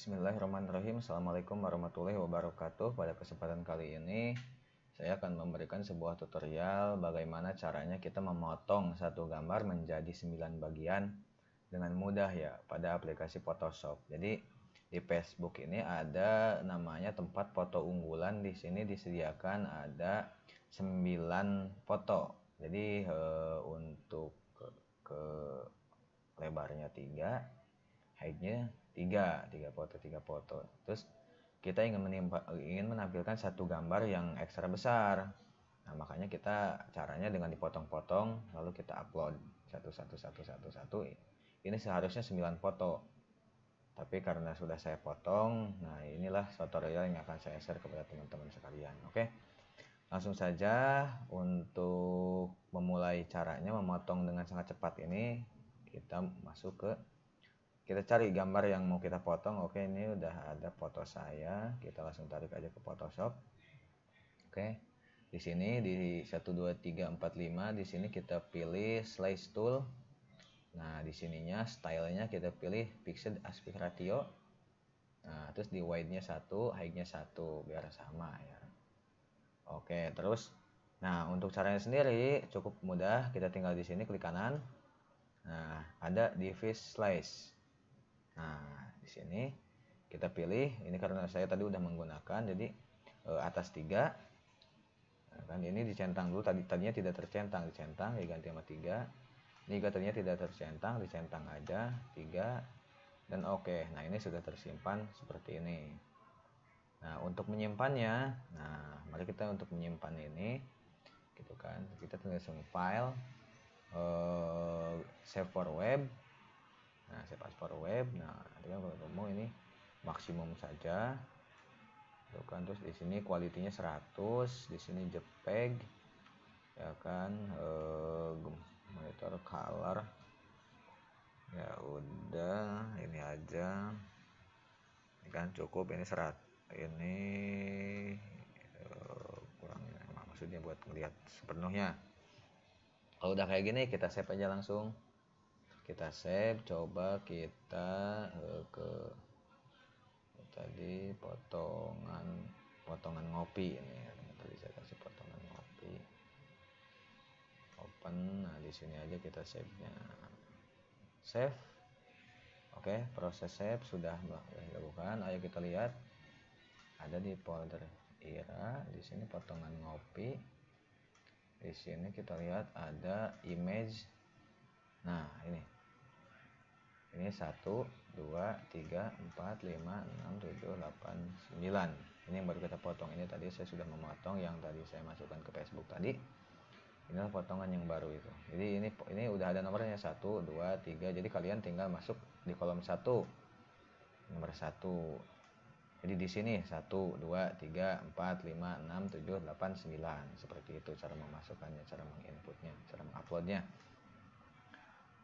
Bismillahirrahmanirrahim. Assalamualaikum warahmatullahi wabarakatuh. Pada kesempatan kali ini, saya akan memberikan sebuah tutorial bagaimana caranya kita memotong satu gambar menjadi 9 bagian dengan mudah ya pada aplikasi Photoshop. Jadi, di Facebook ini ada namanya tempat foto unggulan. Di sini disediakan ada 9 foto. Jadi, e, untuk ke, ke lebarnya 3, Height-nya 3, 3 foto, tiga foto. Terus kita ingin, menimpa, ingin menampilkan satu gambar yang ekstra besar. Nah, makanya kita caranya dengan dipotong-potong lalu kita upload satu satu satu satu satu. Ini seharusnya 9 foto. Tapi karena sudah saya potong, nah inilah tutorial yang akan saya share kepada teman-teman sekalian. Oke. Langsung saja untuk memulai caranya memotong dengan sangat cepat ini kita masuk ke kita cari gambar yang mau kita potong oke ini udah ada foto saya kita langsung tarik aja ke Photoshop oke di sini di 1 2 3 4 5 di sini kita pilih slice tool nah di sininya stylenya kita pilih pixel aspect ratio nah terus di wide nya 1 high nya 1 biar sama ya oke terus nah untuk caranya sendiri cukup mudah kita tinggal di sini klik kanan nah ada divide slice Nah, di sini kita pilih ini karena saya tadi udah menggunakan jadi e, atas tiga nah, kan ini dicentang dulu tadi tadinya tidak tercentang dicentang ya ganti sama tiga ini juga tadinya tidak tercentang dicentang aja tiga dan oke okay. nah ini sudah tersimpan seperti ini nah untuk menyimpannya nah mari kita untuk menyimpan ini gitu kan kita tinggal file e, save for web nah saya paspor web nah nanti kan kalau ketemu ini maksimum saja tuh kan terus di sini kualitinya 100 di sini jpeg ya kan eh, monitor color ya udah ini aja ini kan cukup ini serat ini eh, kurang maksudnya buat melihat sepenuhnya kalau udah kayak gini kita save aja langsung kita save coba kita eh, ke tadi potongan potongan ngopi ini ya tadi saya kasih potongan ngopi open nah di sini aja kita save nya save oke okay, proses save sudah dilakukan ayo kita lihat ada di folder ira di sini potongan ngopi di sini kita lihat ada image nah ini ini 1 2 3 4 5 6 7 8 9 ini yang baru kita potong ini tadi saya sudah memotong yang tadi saya masukkan ke Facebook tadi inilah potongan yang baru itu jadi ini ini udah ada nomornya 1 2 3 jadi kalian tinggal masuk di kolom 1 nomor 1 jadi di sini 1, 2, 3, 4, 5, 6, 7, 8, 9. Seperti itu cara memasukkannya, cara menginputnya, cara menguploadnya.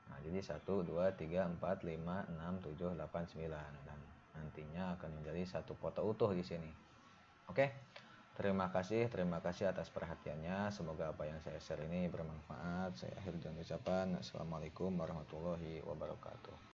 Nah, jadi 1, 2, 3, 4, 5, 6, 7, 8, 9. Dan nantinya akan menjadi satu foto utuh di sini. Oke, terima kasih, terima kasih atas perhatiannya. Semoga apa yang saya share ini bermanfaat. Saya akhir dengan ucapan Assalamualaikum warahmatullahi wabarakatuh.